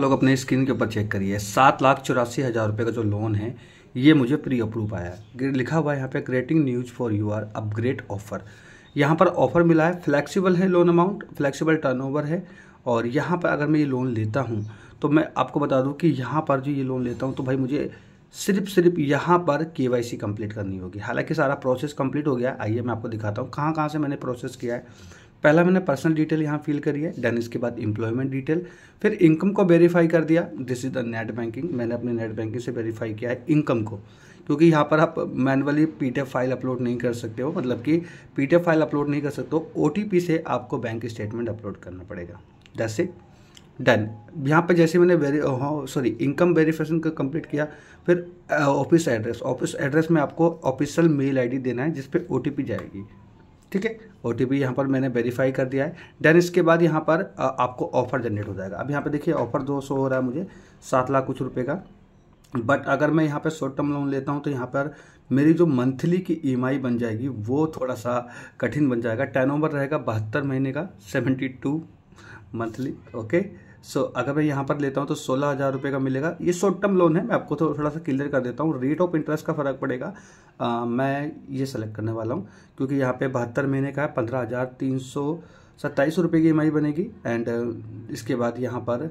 लोग अपने स्क्रीन के ऊपर चेक करिए सात लाख चौरासी हज़ार रुपये का जो लोन है ये मुझे प्री अप्रूव आया है लिखा हुआ है यहाँ पे creating news for you are upgrade offer यहाँ पर ऑफर मिला है फ्लैक्सीबल है लोन अमाउंट फ्लैक्सीबल टर्नओवर है और यहाँ पर अगर मैं ये लोन लेता हूँ तो मैं आपको बता दूँ कि यहाँ पर जो ये लोन लेता हूँ तो भाई मुझे सिर्फ सिर्फ यहाँ पर के वाई कंप्लीट करनी होगी हालांकि सारा प्रोसेस कंप्लीट हो गया आइए मैं आपको दिखाता हूँ कहाँ कहाँ से मैंने प्रोसेस किया है पहला मैंने पर्सनल डिटेल यहाँ फिल करी है देन इसके बाद एम्प्लॉयमेंट डिटेल फिर इनकम को वेरीफाई कर दिया this is the net banking मैंने अपने नेट बैंकिंग से वेरीफाई किया है इनकम को क्योंकि यहाँ पर आप मैनुअली पीटीएफ फाइल अपलोड नहीं कर सकते हो मतलब कि पीटीएफ फाइल अपलोड नहीं कर सकते हो ओ से आपको बैंक स्टेटमेंट अपलोड करना पड़ेगा जैसे डन यहाँ पर जैसे मैंने वेरी सॉरी इनकम वेरीफिकेशन का कंप्लीट किया फिर ऑफिस एड्रेस ऑफिस एड्रेस में आपको ऑफिशियल मेल आईडी देना है जिस पर ओ जाएगी ठीक है ओ टी यहाँ पर मैंने वेरीफाई कर दिया है देन इसके बाद यहाँ पर आपको ऑफर जनरेट हो जाएगा अब यहाँ पर देखिए ऑफर दो सौ हो रहा है मुझे सात लाख कुछ रुपये का बट अगर मैं यहाँ पर शॉर्ट टर्म लोन लेता हूँ तो यहाँ पर मेरी जो मंथली की ई e बन जाएगी वो थोड़ा सा कठिन बन जाएगा टर्न रहेगा बहत्तर महीने का seventy two monthly okay so अगर मैं यहाँ पर लेता हूँ तो सोलह हज़ार रुपये का मिलेगा ये शॉर्ट टर्म लोन है मैं आपको थो, थोड़ा सा क्लियर कर देता हूँ रेट ऑफ इंटरेस्ट का फ़र्क पड़ेगा आ, मैं ये सेलेक्ट करने वाला हूँ क्योंकि यहाँ पे बहत्तर महीने का है पंद्रह हज़ार तीन सौ सत्ताईस रुपये की ई बनेगी एंड इसके बाद यहाँ पर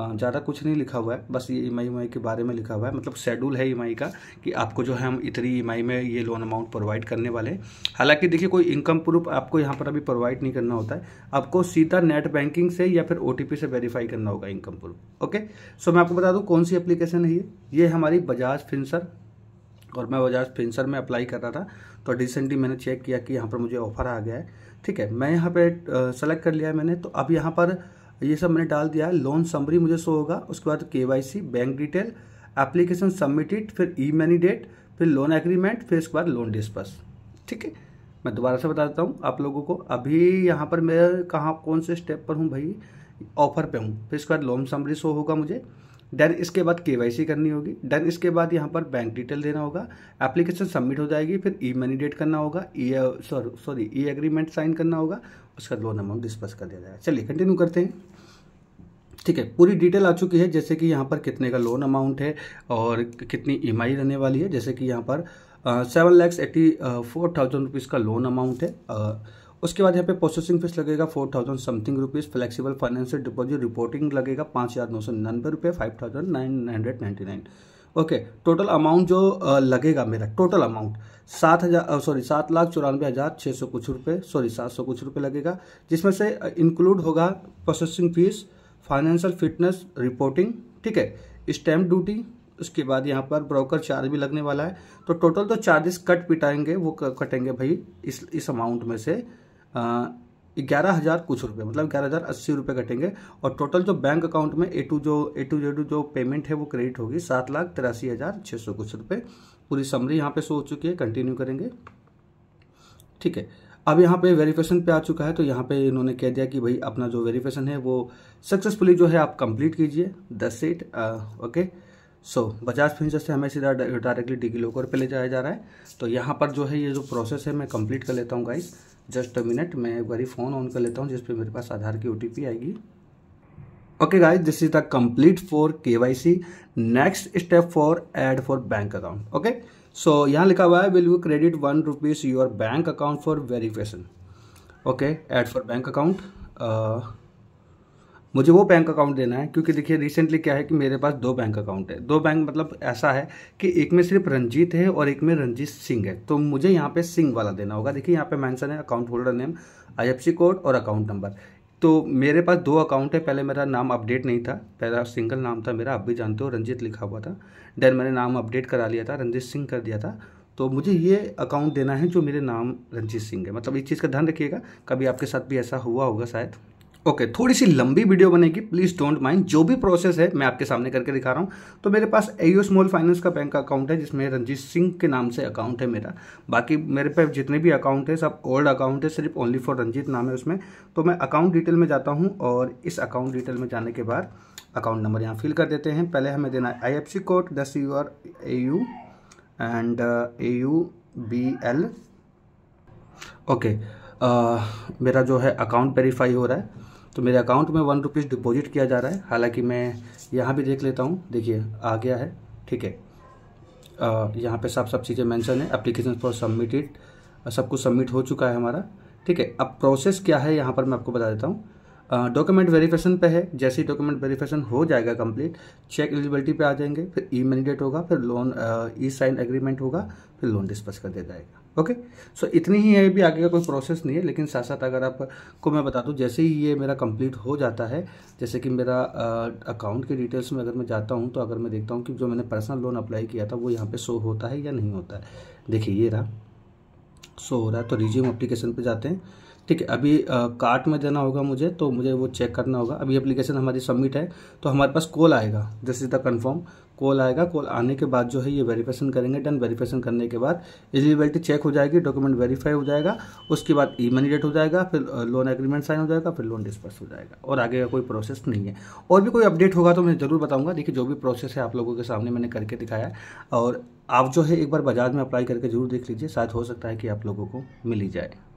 ज़्यादा कुछ नहीं लिखा हुआ है बस ये ई एम के बारे में लिखा हुआ है मतलब शेड्यूल है ई का कि आपको जो है हम इतनी ई में ये लोन अमाउंट प्रोवाइड करने वाले हैं हालांकि देखिए कोई इनकम प्रूफ आपको यहाँ पर अभी प्रोवाइड नहीं करना होता है आपको सीधा नेट बैंकिंग से या फिर ओ से वेरीफाई करना होगा इनकम प्रूफ ओके सो मैं आपको बता दूँ कौन सी अप्लीकेशन है ये ये हमारी बजाज फिंसर और मैं बजाज फिंसर में अप्लाई कर रहा था तो रिसेंटली मैंने चेक किया कि यहाँ पर मुझे ऑफर आ गया है ठीक है मैं यहाँ पे सेलेक्ट कर लिया है मैंने तो अब यहाँ पर ये सब मैंने डाल दिया है लोन समरी मुझे शो होगा उसके बाद के बैंक डिटेल एप्लीकेशन सबमिटेड फिर ई मनी डेट फिर लोन एग्रीमेंट फिर उसके बाद लोन डिस्पस ठीक है मैं दोबारा से बता देता हूँ आप लोगों को अभी यहाँ पर मैं कहाँ कौन से स्टेप पर हूँ भाई ऑफर पे हूँ फिर उसके बाद लोन समरी शो होगा मुझे देन इसके बाद के करनी होगी देन इसके बाद यहाँ पर बैंक डिटेल देना होगा एप्लीकेशन सबमिट हो जाएगी फिर ई मनी डेट करना होगा e sorry e agreement sign करना होगा उसका लोन अमाउंट डिस्पर्स कर दिया जाएगा चलिए कंटिन्यू करते हैं ठीक है पूरी डिटेल आ चुकी है जैसे कि यहाँ पर कितने का लोन अमाउंट है और कितनी ई e रहने वाली है जैसे कि यहाँ पर seven lakhs eighty four thousand rupees का लोन अमाउंट है uh, उसके बाद यहाँ पे प्रोसेसिंग फीस लगेगा four thousand something rupees flexible financial deposit reporting लगेगा पाँच हज़ार नौ सौ निन्यानवे रुपये five thousand nine hundred ninety nine okay total amount जो लगेगा मेरा टोटल अमाउंट सात हज़ार सॉरी सात लाख चौरानवे हज़ार छः सौ कुछ रुपये सॉरी सात सौ कुछ रुपये लगेगा जिसमें से इंक्लूड होगा processing fee financial fitness reporting ठीक है स्टैम्प ड्यूटी उसके बाद यहाँ पर ब्रोकर चार्ज भी लगने वाला है तो टोटल तो चार्जेस कट पिटाएंगे वो कटेंगे भाई इस इस अमाउंट में से ग्यारह हज़ार कुछ रुपए मतलब ग्यारह हज़ार अस्सी रुपये कटेंगे और टोटल जो बैंक अकाउंट में ए टू जो ए टू जेड जो पेमेंट है वो क्रेडिट होगी सात लाख तिरासी हज़ार छः सौ कुछ रुपये पूरी समरी यहाँ पे शो हो चुकी है कंटिन्यू करेंगे ठीक है अब यहाँ पे वेरिफिकेशन पे आ चुका है तो यहाँ पे इन्होंने कह दिया कि भाई अपना जो वेरिफिकेशन है वो सक्सेसफुली जो है आप कंप्लीट कीजिए दस seat okay so so, Bajaj Finserv से हमें सीधा डायरेक्टली डिग्री लॉकर पे ले जाया जा रहा है तो यहाँ पर जो है ये जो प्रोसेस है मैं कंप्लीट कर लेता हूँ गाइस जस्ट अ मिनट मैं एक बार फ़ोन ऑन कर लेता हूँ जिसपे मेरे पास आधार की ओ आएगी okay guys this is the complete for K Y C next step for add for bank account okay so यहाँ लिखा हुआ है will you credit one rupees your bank account for verification okay add for bank account मुझे वो bank account देना है क्योंकि देखिए रिसेंटली क्या है कि मेरे पास दो बैंक अकाउंट है दो बैंक मतलब ऐसा है कि एक में सिर्फ रंजीत है और एक में रंजीत सिंह है तो मुझे यहाँ पे सिंह वाला देना होगा देखिए यहाँ पे मेंशन है account holder name I code और अकाउंट नंबर तो मेरे पास दो अकाउंट है पहले मेरा नाम अपडेट नहीं था पहला सिंगल नाम था मेरा आप भी जानते हो रंजीत लिखा हुआ था देन मैंने नाम अपडेट करा लिया था रंजीत सिंह कर दिया था तो मुझे ये अकाउंट देना है जो मेरे नाम रंजीत सिंह है मतलब इस चीज़ का ध्यान रखिएगा कभी आपके साथ भी ऐसा हुआ होगा शायद ओके okay, थोड़ी सी लंबी वीडियो बनेगी प्लीज़ डोंट माइंड जो भी प्रोसेस है मैं आपके सामने करके दिखा रहा हूँ तो मेरे पास एयू स्मॉल फाइनेंस का बैंक अकाउंट है जिसमें रंजीत सिंह के नाम से अकाउंट है मेरा बाकी मेरे पे जितने भी अकाउंट है सब ओल्ड अकाउंट है सिर्फ ओनली फॉर रंजीत नाम है उसमें तो मैं अकाउंट डिटेल में जाता हूँ और इस अकाउंट डिटेल में जाने के बाद अकाउंट नंबर यहाँ फिल कर देते हैं पहले हमें देना है आई कोड दस U R A U and A U B L okay okay. आ, मेरा जो है अकाउंट वेरीफाई हो रहा है तो मेरे अकाउंट में वन रुपीज़ डिपॉजिट किया जा रहा है हालांकि मैं यहाँ भी देख लेता हूँ देखिए आ गया है ठीक है यहाँ पे साफ साफ चीज़ें मेंशन है एप्लीकेशन फॉर सबमिटेड सब कुछ सबमिट हो चुका है हमारा ठीक है अब प्रोसेस क्या है यहाँ पर मैं आपको बता देता हूँ डॉक्यूमेंट वेरीफिकेशन पे है जैसे ही डॉक्यूमेंट वेरीफिकेशन हो जाएगा कंप्लीट चेक एलिजिबिलिटी पे आ जाएंगे फिर ई मैंडेट होगा फिर लोन ई साइन एग्रीमेंट होगा फिर लोन डिस्पस कर दिया जाएगा ओके सो इतनी ही है भी आगे का कोई प्रोसेस नहीं है लेकिन साथ साथ अगर आपको मैं बता दूँ जैसे ही ये मेरा कंप्लीट हो जाता है जैसे कि मेरा अकाउंट के डिटेल्स में अगर मैं जाता हूँ तो अगर मैं देखता हूँ कि जो मैंने पर्सनल लोन अप्लाई किया था वो यहाँ पर शो होता है या नहीं होता है देखिए ये रहा शो हो रहा है तो रिज्यूम अप्लीकेशन पर जाते हैं ठीक है अभी कार्ट में जाना होगा मुझे तो मुझे वो चेक करना होगा अभी एप्लीकेशन हमारी सबमिट है तो हमारे पास कॉल आएगा this is the confirm call आएगा कॉल आने के बाद जो है ये वेरीफिकेशन करेंगे डन वेरीफिकेशन करने के बाद एलिजिबिलिटी चेक हो जाएगी डॉक्यूमेंट वेरीफाई हो जाएगा उसके बाद ई मनी डेट हो जाएगा फिर लोन एग्रीमेंट साइन हो जाएगा फिर लोन डिस्पर्स हो जाएगा और आगे का कोई प्रोसेस नहीं है और भी कोई अपडेट होगा तो मैं ज़रूर बताऊँगा देखिए जो भी प्रोसेस है आप लोगों के सामने मैंने करके दिखाया और आप जो है एक बार बाजार में अप्लाई करके जरूर देख लीजिए शायद हो सकता है कि आप लोगों को मिली जाए